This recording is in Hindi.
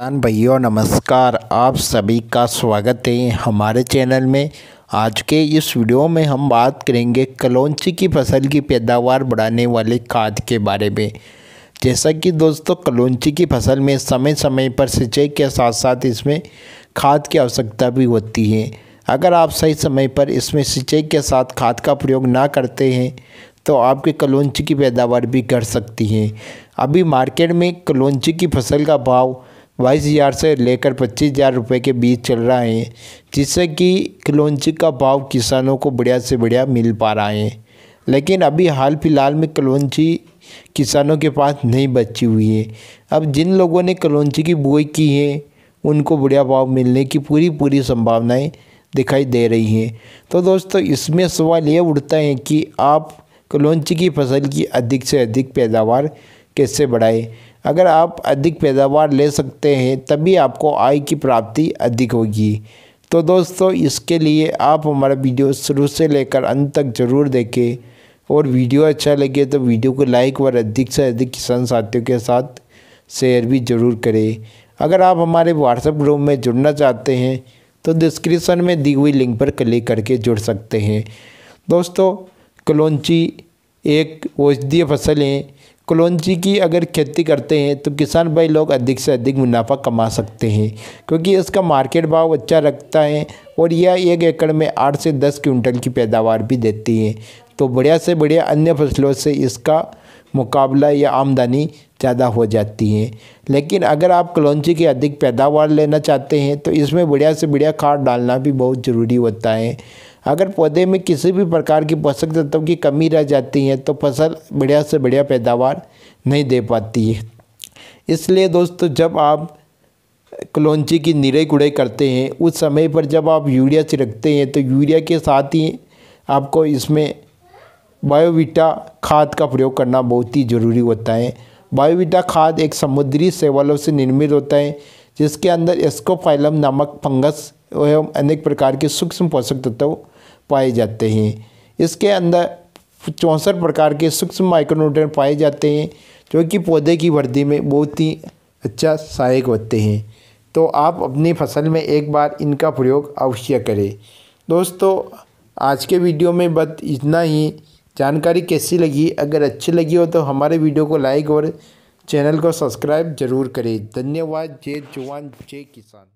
किसान भैया नमस्कार आप सभी का स्वागत है हमारे चैनल में आज के इस वीडियो में हम बात करेंगे कलौंची की फसल की पैदावार बढ़ाने वाले खाद के बारे में जैसा कि दोस्तों कलौची की फसल में समय समय पर सिंचाई के साथ साथ इसमें खाद की आवश्यकता भी होती है अगर आप सही समय पर इसमें सिंचाई के साथ खाद का प्रयोग ना करते हैं तो आपके कलौंची की पैदावार भी घट सकती है अभी मार्केट में कलौंची की फसल का भाव बाईस हज़ार से लेकर पच्चीस हज़ार रुपये के बीच चल रहा है जिससे कि कलौजी का भाव किसानों को बढ़िया से बढ़िया मिल पा रहा है लेकिन अभी हाल फिलहाल में कलौजी किसानों के पास नहीं बची हुई है अब जिन लोगों ने कलौची की बुआई की है उनको बढ़िया भाव मिलने की पूरी पूरी संभावनाएँ दिखाई दे रही हैं तो दोस्तों इसमें सवाल यह उठता है कि आप कलौची की फसल की अधिक से अधिक पैदावार कैसे बढ़ाएं अगर आप अधिक पैदावार ले सकते हैं तभी आपको आय की प्राप्ति अधिक होगी तो दोस्तों इसके लिए आप हमारा वीडियो शुरू से लेकर अंत तक ज़रूर देखें और वीडियो अच्छा लगे तो वीडियो को लाइक और अधिक से अधिक किसान साथियों के साथ शेयर भी ज़रूर करें अगर आप हमारे व्हाट्सएप ग्रुप में जुड़ना चाहते हैं तो डिस्क्रिप्शन में दी हुई लिंक पर क्लिक करके जुड़ सकते हैं दोस्तों कलौची एक औषधीय फसल है कलौजी की अगर खेती करते हैं तो किसान भाई लोग अधिक से अधिक मुनाफा कमा सकते हैं क्योंकि इसका मार्केट भाव अच्छा रखता है और यह एक एकड़ में आठ से दस क्विंटल की पैदावार भी देती है तो बढ़िया से बढ़िया अन्य फसलों से इसका मुकाबला या आमदनी ज़्यादा हो जाती है लेकिन अगर आप कलौजी की अधिक पैदावार लेना चाहते हैं तो इसमें बढ़िया से बढ़िया खाद डालना भी बहुत ज़रूरी होता है अगर पौधे में किसी भी प्रकार की पोषक तत्वों की कमी रह जाती है तो फसल बढ़िया से बढ़िया पैदावार नहीं दे पाती है इसलिए दोस्तों जब आप कलौची की निराई गुड़ाई करते हैं उस समय पर जब आप यूरिया छिड़कते हैं तो यूरिया के साथ ही आपको इसमें बायोविटा खाद का प्रयोग करना बहुत ही ज़रूरी होता है बायोविटा खाद एक समुद्री सेवलों से निर्मित होता है जिसके अंदर एस्कोफाइलम नामक फंगस एवं अनेक प्रकार के सूक्ष्म पोषक तत्व पाए जाते हैं इसके अंदर चौंसठ प्रकार के सूक्ष्म माइक्रोन्यूट्रन पाए जाते हैं जो कि पौधे की वृद्धि में बहुत ही अच्छा सहायक होते हैं तो आप अपनी फसल में एक बार इनका प्रयोग अवश्य करें दोस्तों आज के वीडियो में बस इतना ही जानकारी कैसी लगी अगर अच्छी लगी हो तो हमारे वीडियो को लाइक और चैनल को सब्सक्राइब जरूर करें धन्यवाद जय जवान जय किसान